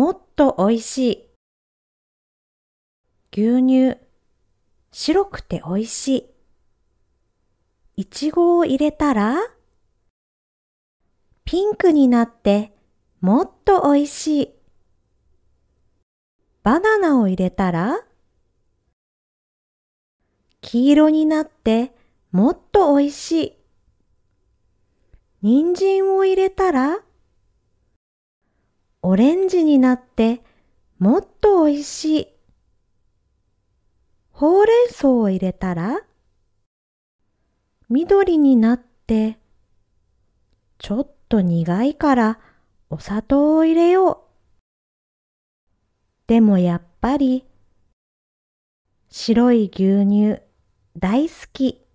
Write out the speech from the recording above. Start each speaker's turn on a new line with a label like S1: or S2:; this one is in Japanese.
S1: もっと美味し
S2: い。牛乳、白くて美味しい。いちごを入れたら、ピンクになってもっと美味しい。バナナを入れたら、黄色になってもっと美味しい。人参を入れたら、オレンジになってもっと美味しい。ほうれん草を入れたら緑になってちょっと苦いからお砂糖を入れよう。でもやっぱり白い牛乳大好き。